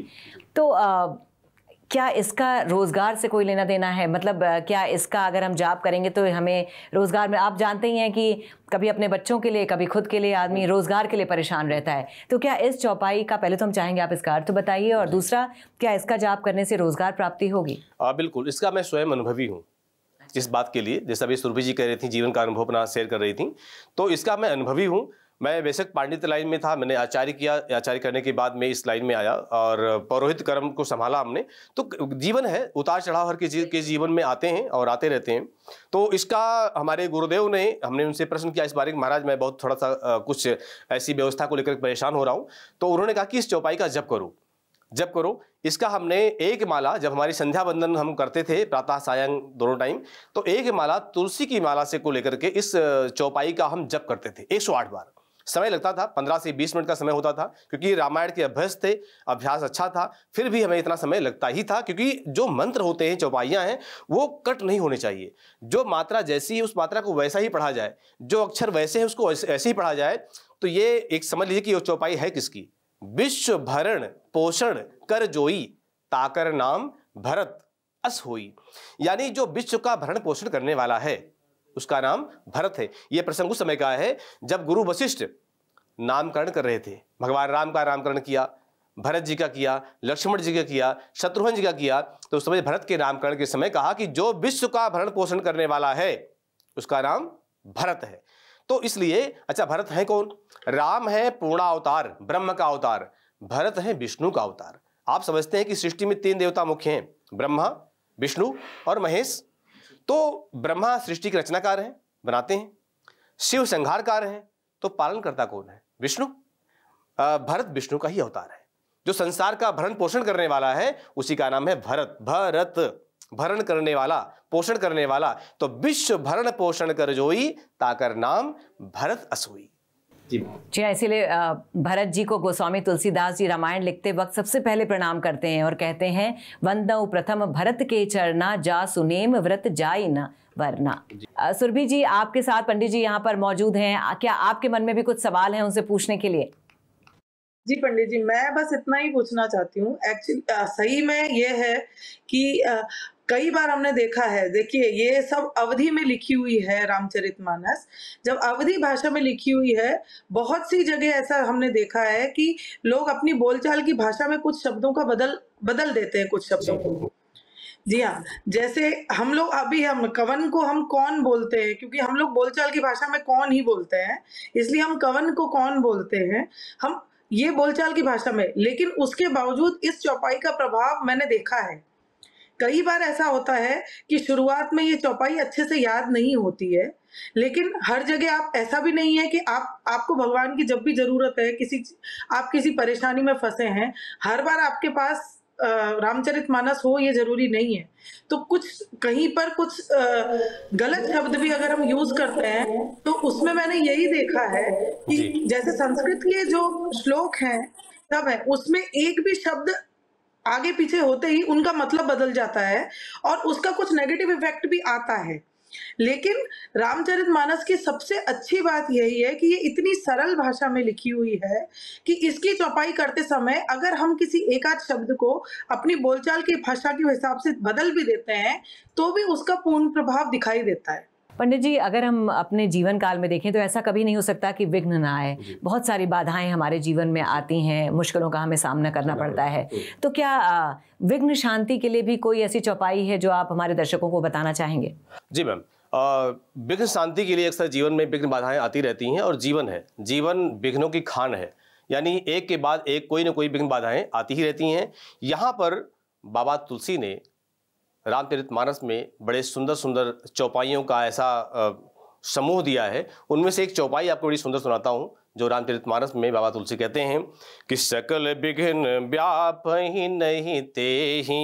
तो क्या इसका रोज़गार से कोई लेना देना है मतलब क्या इसका अगर हम जॉब करेंगे तो हमें रोज़गार में आप जानते ही हैं कि कभी अपने बच्चों के लिए कभी खुद के लिए आदमी रोज़गार के लिए परेशान रहता है तो क्या इस चौपाई का पहले तो हम चाहेंगे आप इसका अर्थ तो बताइए और दूसरा क्या इसका जॉब करने से रोज़गार प्राप्ति होगी हाँ बिल्कुल इसका मैं स्वयं अनुभवी हूँ इस बात के लिए जैसा अभी सुरभि जी कह रही थी जीवन का अनुभव अपना शेयर कर रही थी तो इसका मैं अनुभवी हूँ मैं बेशक पांडित लाइन में था मैंने आचार्य किया आचार्य करने के बाद मैं इस लाइन में आया और पौरोहित कर्म को संभाला हमने तो जीवन है उतार चढ़ाव हर किसी के जीवन में आते हैं और आते रहते हैं तो इसका हमारे गुरुदेव ने हमने उनसे प्रश्न किया इस बारे में महाराज मैं बहुत थोड़ा सा कुछ ऐसी व्यवस्था को लेकर परेशान हो रहा हूँ तो उन्होंने कहा कि इस चौपाई का जब करो जब करो इसका हमने एक माला जब हमारी संध्या बंधन हम करते थे प्रातः सायं दोनों टाइम तो एक माला तुलसी की माला से को लेकर के इस चौपाई का हम जब करते थे एक सौ आठ बार समय लगता था पंद्रह से बीस मिनट का समय होता था क्योंकि रामायण के अभ्यस थे अभ्यास अच्छा था फिर भी हमें इतना समय लगता ही था क्योंकि जो मंत्र होते हैं चौपाइयाँ हैं वो कट नहीं होने चाहिए जो मात्रा जैसी है उस मात्रा को वैसा ही पढ़ा जाए जो अक्षर वैसे हैं उसको ऐसे ही पढ़ा जाए तो ये एक समझ लीजिए कि वो चौपाई है किसकी विश्व भरण पोषण कर जोई ताकर नाम भरत अस होई यानी जो विश्व का भरण पोषण करने वाला है उसका नाम भरत है यह प्रसंग उस समय का है जब गुरु वशिष्ठ नामकरण कर रहे थे भगवान राम का नामकरण किया भरत जी का किया लक्ष्मण जी का किया शत्रुघ्न जी का किया तो उस समय भरत के नामकरण के समय कहा कि जो विश्व का भरण पोषण करने वाला है उसका नाम भरत है तो इसलिए अच्छा भरत है कौन राम है पूर्णावतार ब्रह्म का अवतार भरत है विष्णु का अवतार आप समझते हैं कि सृष्टि में तीन देवता मुख्य हैं ब्रह्मा विष्णु और महेश तो ब्रह्मा सृष्टि के रचनाकार हैं बनाते हैं शिव संहारकार हैं तो पालनकर्ता कौन है विष्णु भरत विष्णु का ही अवतार है जो संसार का भरण पोषण करने वाला है उसी का नाम है भरत भरत भरण करने वाला पोषण करने वाला तो विश्व भरण पोषण कर जोई ताकर नाम भरत असोई जी जी इसीलिए भरत जी को गोस्वामी तुलसीदास जी रामायण लिखते वक्त सबसे पहले प्रणाम करते हैं और कहते हैं वंदव प्रथम भरत के चरना जा सुनेम व्रत जाय न वरना सुरभि जी आपके साथ पंडित जी यहाँ पर मौजूद हैं क्या आपके मन में भी कुछ सवाल हैं उनसे पूछने के लिए जी पंडित जी मैं बस इतना ही पूछना चाहती हूँ एक्चुअली सही में ये है कि कई बार हमने देखा है देखिए ये सब अवधि में लिखी हुई है रामचरित मानस जब अवधि भाषा में लिखी हुई है बहुत सी जगह ऐसा हमने देखा है कि लोग अपनी बोलचाल की भाषा में कुछ शब्दों का बदल बदल देते हैं कुछ शब्दों को जी हाँ जैसे हम लोग अभी हम कवन को हम कौन बोलते हैं क्योंकि हम लोग बोलचाल की भाषा में कौन ही बोलते हैं इसलिए हम कवन को कौन बोलते हैं हम ये बोलचाल की भाषा में लेकिन उसके बावजूद इस चौपाई का प्रभाव मैंने देखा है कई बार ऐसा होता है कि शुरुआत में ये चौपाई अच्छे से याद नहीं होती है लेकिन हर जगह आप ऐसा भी नहीं है कि आप आपको भगवान की जब भी जरूरत है किसी आप किसी परेशानी में फंसे हैं हर बार आपके पास रामचरित मानस हो ये जरूरी नहीं है तो कुछ कहीं पर कुछ गलत शब्द भी अगर हम यूज करते हैं तो उसमें मैंने यही देखा है कि जैसे संस्कृत के जो श्लोक हैं सब है उसमें एक भी शब्द आगे पीछे होते ही उनका मतलब बदल जाता है और उसका कुछ नेगेटिव इफेक्ट भी आता है लेकिन रामचरित मानस की सबसे अच्छी बात यही है कि ये इतनी सरल भाषा में लिखी हुई है कि इसकी चौपाई करते समय अगर हम किसी एकाध शब्द को अपनी बोलचाल की भाषा के हिसाब से बदल भी देते हैं तो भी उसका पूर्ण प्रभाव दिखाई देता है पंडित जी अगर हम अपने जीवन काल में देखें तो ऐसा कभी नहीं हो सकता कि विघ्न ना आए बहुत सारी बाधाएं हमारे जीवन में आती हैं मुश्किलों का हमें सामना करना पड़ता है तो क्या विघ्न शांति के लिए भी कोई ऐसी चौपाई है जो आप हमारे दर्शकों को बताना चाहेंगे जी मैम विघ्न शांति के लिए अक्सर जीवन में विघ्न बाधाएं आती रहती हैं और जीवन है जीवन विघ्नों की खान है यानी एक के बाद एक कोई ना कोई विघ्न बाधाएं आती ही रहती हैं यहाँ पर बाबा तुलसी ने रामचरित मानस में बड़े सुंदर सुंदर चौपाइयों का ऐसा समूह दिया है उनमें से एक चौपाई आपको बड़ी सुंदर सुनाता हूँ जो रामचरित मानस में बाबा तुलसी कहते हैं कि सकल विघ्न व्याप ही नहीं ते ही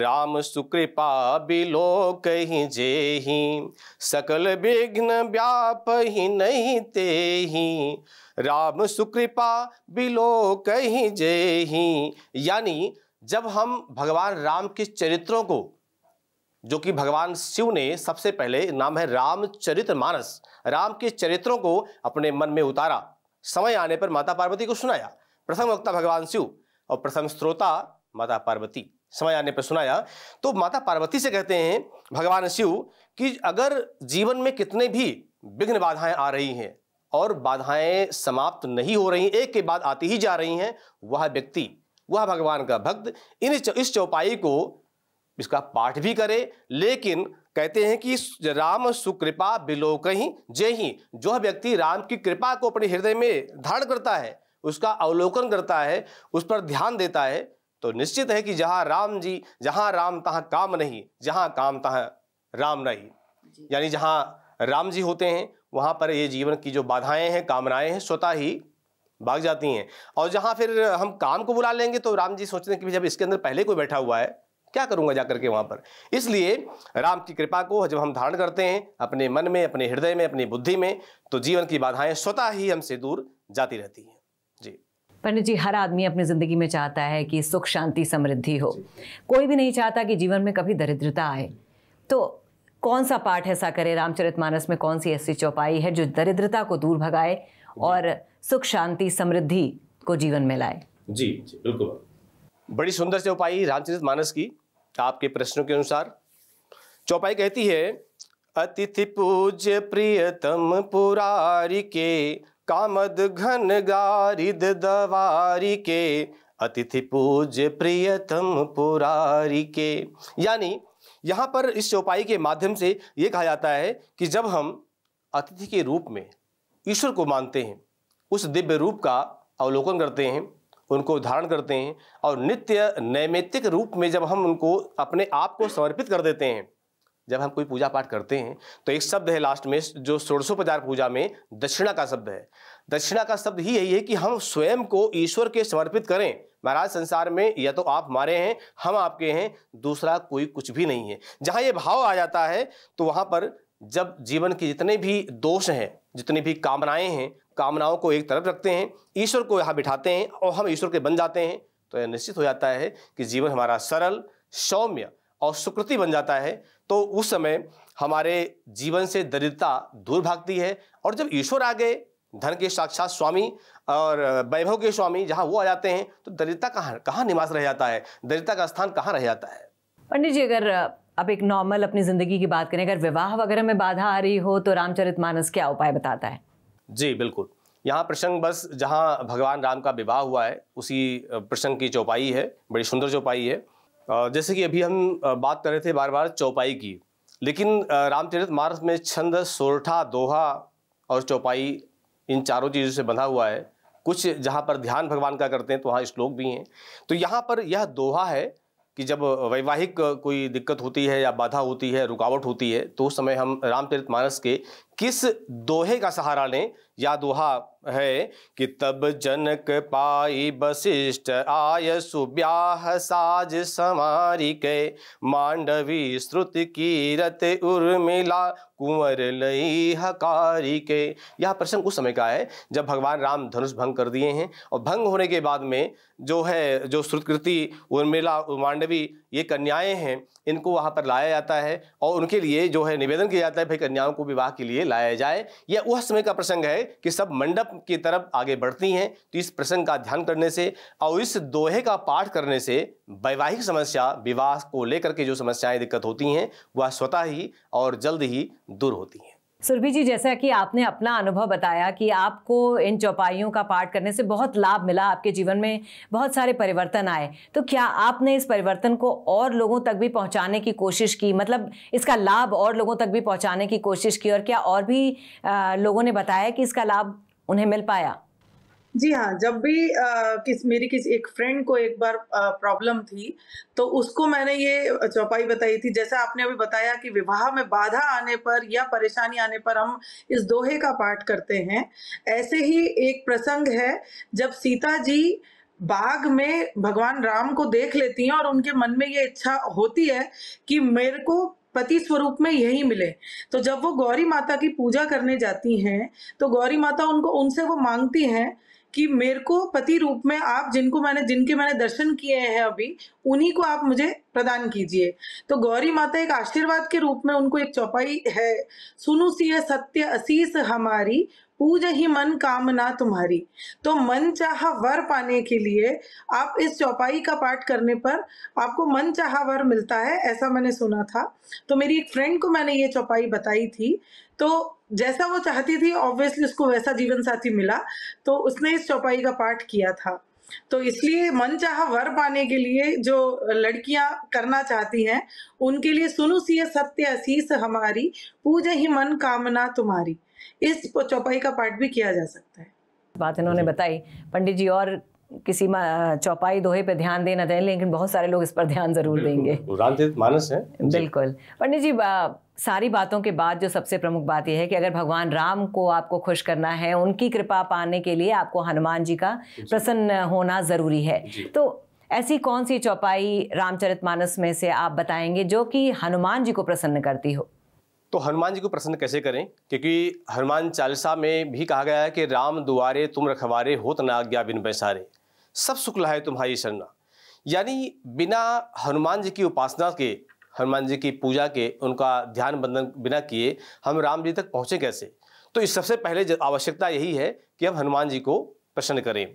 राम सुकृपा बिलो कहीं जे ही सकल विघ्न व्याप ही नहीं ते ही राम सुकृपा बिलो कहीं जे ही यानी जब हम भगवान राम के चरित्रों को जो कि भगवान शिव ने सबसे पहले नाम है रामचरित मानस राम के चरित्रों को अपने मन में उतारा समय आने पर माता पार्वती को सुनाया प्रथम वक्ता भगवान शिव और प्रथम श्रोता माता पार्वती समय आने पर सुनाया तो माता पार्वती से कहते हैं भगवान शिव कि अगर जीवन में कितने भी विघ्न बाधाएं आ रही हैं और बाधाएं समाप्त नहीं हो रही एक के बाद आती ही जा रही हैं वह व्यक्ति वह भगवान का भक्त इन इस चौपाई को इसका पाठ भी करें लेकिन कहते हैं कि राम सुकृपा बिलो कहीं जय ही जो व्यक्ति राम की कृपा को अपने हृदय में धारण करता है उसका अवलोकन करता है उस पर ध्यान देता है तो निश्चित है कि जहाँ राम जी जहाँ राम तहाँ काम नहीं जहाँ काम तहां राम नहीं यानी जहाँ राम जी होते हैं वहाँ पर ये जीवन की जो बाधाएं हैं कामनाएं हैं स्वतः ही भाग जाती हैं और जहाँ फिर हम काम को बुला लेंगे तो राम जी सोचते हैं कि जब इसके अंदर पहले कोई बैठा हुआ है क्या करूंगा जाकर के वहां पर इसलिए राम की कृपा को जब हम धारण करते हैं अपने मन में अपने हृदय में अपनी बुद्धि में तो जीवन की बाधाएं स्वतः ही हमसे दूर जाती रहती हैं जी पंडित जी हर आदमी अपनी ज़िंदगी में चाहता है कि सुख शांति समृद्धि हो कोई भी नहीं चाहता कि जीवन में कभी दरिद्रता आए तो कौन सा पाठ ऐसा करे रामचरितमानस में कौन सी ऐसी चौपाई है जो दरिद्रता को दूर भगाए और सुख शांति समृद्धि को जीवन में लाए जी जी बिल्कुल बड़ी सुंदर से उपाय रामचरित मानस की आपके प्रश्नों के अनुसार चौपाई कहती है अतिथि पूज्य प्रियतम पुरारी के कामद घन गारिद दवारी के अतिथि पूज्य प्रियतम पुरारी के यानी यहाँ पर इस चौपाई के माध्यम से ये कहा जाता है कि जब हम अतिथि के रूप में ईश्वर को मानते हैं उस दिव्य रूप का अवलोकन करते हैं उनको धारण करते हैं और नित्य नैमित्तिक रूप में जब हम उनको अपने आप को समर्पित कर देते हैं जब हम कोई पूजा पाठ करते हैं तो एक शब्द है लास्ट में जो षोड़शोपचार पूजा में दक्षिणा का शब्द है दक्षिणा का शब्द ही यही है कि हम स्वयं को ईश्वर के समर्पित करें महाराज संसार में या तो आप मारे हैं हम आपके हैं दूसरा कोई कुछ भी नहीं है जहाँ ये भाव आ जाता है तो वहाँ पर जब जीवन के जितने भी दोष हैं जितनी भी कामनाएं हैं कामनाओं को एक तरफ रखते हैं ईश्वर को यहाँ बिठाते हैं और हम ईश्वर के बन जाते हैं तो यह निश्चित हो जाता है कि जीवन हमारा सरल सौम्य और सुकृति बन जाता है तो उस समय हमारे जीवन से दरिद्रता दूर भागती है और जब ईश्वर आ गए धन के साक्षात स्वामी और वैभव के स्वामी जहाँ वो आ जाते हैं तो दरिद्रता कहाँ कहाँ निवास रह जाता है दरिद्रता का स्थान कहाँ रह जाता है पंडित जी अगर आप एक नॉर्मल अपनी ज़िंदगी की बात करें अगर विवाह वगैरह में बाधा आ रही हो तो रामचरित मानस क्या उपाय बताता है जी बिल्कुल यहाँ प्रसंग बस जहाँ भगवान राम का विवाह हुआ है उसी प्रसंग की चौपाई है बड़ी सुंदर चौपाई है जैसे कि अभी हम बात कर रहे थे बार बार चौपाई की लेकिन रामचरित मानस में छंद सोरठा दोहा और चौपाई इन चारों चीज़ों से बंधा हुआ है कुछ जहाँ पर ध्यान भगवान का करते हैं तो वहाँ श्लोक भी हैं तो यहाँ पर यह दोहा है कि जब वैवाहिक कोई दिक्कत होती है या बाधा होती है रुकावट होती है तो उस समय हम रामचरित मानस के किस दोहे का सहारा लें या दोहा है कि तब जनक पाई वशिष्ठ आय सुब्याह साज समारी के मांडवी श्रुत कीरत उर्मिला कुंवर लई हकारी के यह प्रसंग उस समय का है जब भगवान राम धनुष भंग कर दिए हैं और भंग होने के बाद में जो है जो श्रुतकृति उर्मिला मांडवी ये कन्याएं हैं इनको वहाँ पर लाया जाता है और उनके लिए जो है निवेदन किया जाता है भाई कन्याओं को विवाह के लिए लाया जाए यह उस समय का प्रसंग है कि सब मंडप की तरफ आगे बढ़ती हैं तो इस प्रसंग का ध्यान करने से और इस दोहे का पाठ करने से वैवाहिक समस्या विवाह को लेकर के जो समस्याएं दिक्कत होती हैं वह स्वतः ही और जल्द ही दूर होती हैं सुरभि जी जैसा कि आपने अपना अनुभव बताया कि आपको इन चौपाइयों का पाठ करने से बहुत लाभ मिला आपके जीवन में बहुत सारे परिवर्तन आए तो क्या आपने इस परिवर्तन को और लोगों तक भी पहुंचाने की कोशिश की मतलब इसका लाभ और लोगों तक भी पहुंचाने की कोशिश की और क्या और भी आ, लोगों ने बताया कि इसका लाभ उन्हें मिल पाया जी हाँ जब भी आ, किस मेरी किसी एक फ्रेंड को एक बार प्रॉब्लम थी तो उसको मैंने ये चौपाई बताई थी जैसा आपने अभी बताया कि विवाह में बाधा आने पर या परेशानी आने पर हम इस दोहे का पाठ करते हैं ऐसे ही एक प्रसंग है जब सीता जी बाग में भगवान राम को देख लेती हैं और उनके मन में ये इच्छा होती है कि मेरे को पति स्वरूप में यही मिले तो जब वो गौरी माता की पूजा करने जाती हैं तो गौरी माता उनको उनसे वो मांगती हैं कि मेरे को पति रूप में आप जिनको मैंने जिनके मैंने दर्शन किए हैं अभी उन्हीं को आप मुझे प्रदान कीजिए तो गौरी माता एक आशीर्वाद के रूप में उनको एक चौपाई है सुनु सी सत्य असीस हमारी पूज ही मन कामना तुम्हारी तो मन चाह वर पाने के लिए आप इस चौपाई का पाठ करने पर आपको मन चाह वर मिलता है ऐसा मैंने सुना था तो मेरी एक फ्रेंड को मैंने ये चौपाई बताई थी तो जैसा वो चाहती थी ऑब्वियसली उसको वैसा जीवन साथी मिला तो उसने इस चौपाई का पाठ किया था तो इसलिए मन चाह वर पाने के लिए जो लड़कियां करना चाहती हैं उनके लिए सुनु सी सत्य असीस हमारी पूज ही मन कामना तुम्हारी इस चौपाई का पाठ भी किया जा सकता है बात इन्होंने बताई पंडित जी और किसी चौपाई दोहे पर ध्यान देना दें लेकिन बहुत सारे लोग इस पर ध्यान जरूर देंगे मानस है बिल्कुल पंडित जी बा, सारी बातों के बाद जो सबसे प्रमुख बात यह है कि अगर भगवान राम को आपको खुश करना है उनकी कृपा पाने के लिए आपको हनुमान जी का प्रसन्न होना ज़रूरी है तो ऐसी कौन सी चौपाई मानस में से आप बताएंगे जो कि हनुमान जी को प्रसन्न करती हो तो हनुमान जी को प्रसन्न कैसे करें क्योंकि हनुमान चालीसा में भी कहा गया है कि राम दुआरे तुम रखवारे हो तना बिन बैसारे सब शुक्ल है तुम्हारी शरणा यानी बिना हनुमान जी की उपासना के हनुमान जी की पूजा के उनका ध्यान बंधन बिना किए हम राम जी तक पहुँचें कैसे तो इस सबसे पहले आवश्यकता यही है कि हम हनुमान जी को प्रसन्न करें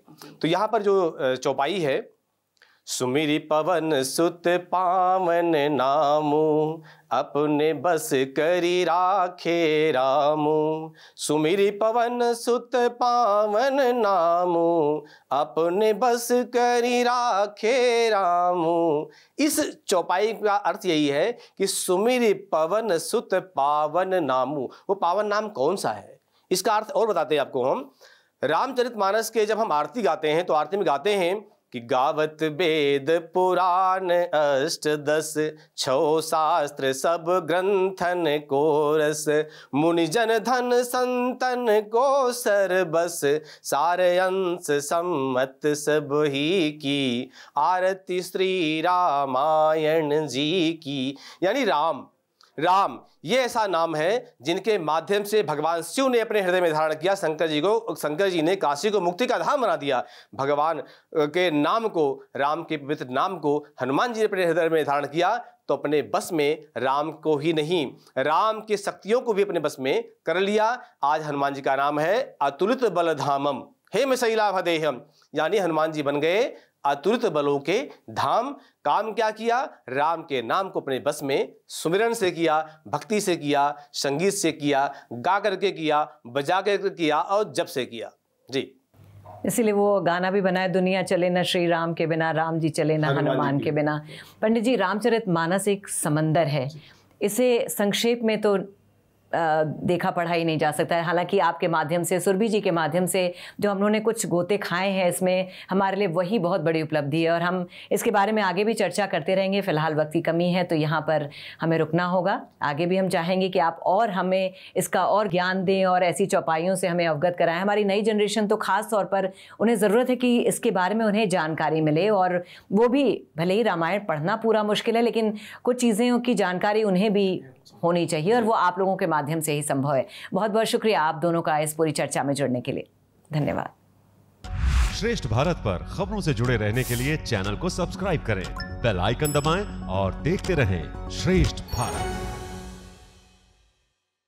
तो यहाँ पर जो चौपाई है सुमिरी पवन सुत पावन नामू अपने बस करी राखे रामू सुमिरी पवन सुत पावन नामू अपने बस करी राखे रामू इस चौपाई का अर्थ यही है कि सुमिरी पवन सुत पावन नामू वो पावन नाम कौन सा है इसका अर्थ और बताते हैं आपको हम रामचरितमानस के जब हम आरती गाते हैं तो आरती में गाते हैं कि गावत वेद पुराण अष्ट दस छो शास्त्र सब ग्रंथन को रस मुनिजन धन संतन को सरबस सारे अंश सम्मत सब ही की आरती श्री रामायण जी की यानी राम राम ये ऐसा नाम है जिनके माध्यम से भगवान शिव ने अपने हृदय में धारण किया शंकर जी को शंकर जी ने काशी को मुक्ति का धाम बना दिया भगवान के नाम को राम के पवित्र नाम को हनुमान जी ने अपने हृदय में धारण किया तो अपने बस में राम को ही नहीं राम की शक्तियों को भी अपने बस में कर लिया आज हनुमान जी का नाम है अतुलित बलधामम हे मिसैला भदेहम यानी हनुमान जी बन गए अतुलित बलों के धाम काम क्या किया राम के नाम को अपने बस में सुमिरन से किया भक्ति से किया संगीत से किया गा करके किया बजा करके किया और जब से किया जी इसीलिए वो गाना भी बनाया दुनिया चले ना श्री राम के बिना राम जी चले ना हनुमान के बिना पंडित जी रामचरित मानस एक समंदर है इसे संक्षेप में तो देखा पढ़ा ही नहीं जा सकता है हालांकि आपके माध्यम से सुरभि जी के माध्यम से जो हम लोगों ने कुछ गोते खाए हैं इसमें हमारे लिए वही बहुत बड़ी उपलब्धि है और हम इसके बारे में आगे भी चर्चा करते रहेंगे फ़िलहाल वक्त की कमी है तो यहाँ पर हमें रुकना होगा आगे भी हम चाहेंगे कि आप और हमें इसका और ज्ञान दें और ऐसी चौपाइयों से हमें अवगत कराएं हमारी नई जनरेशन तो ख़ास तौर पर उन्हें ज़रूरत है कि इसके बारे में उन्हें जानकारी मिले और वो भी भले ही रामायण पढ़ना पूरा मुश्किल है लेकिन कुछ चीज़ों की जानकारी उन्हें भी होनी चाहिए और वो आप लोगों के माध्यम से ही संभव है बहुत बहुत शुक्रिया आप दोनों का इस पूरी चर्चा में जुड़ने के लिए धन्यवाद श्रेष्ठ भारत पर खबरों से जुड़े रहने के लिए चैनल को सब्सक्राइब करें बेल आइकन दबाएं और देखते रहें श्रेष्ठ भारत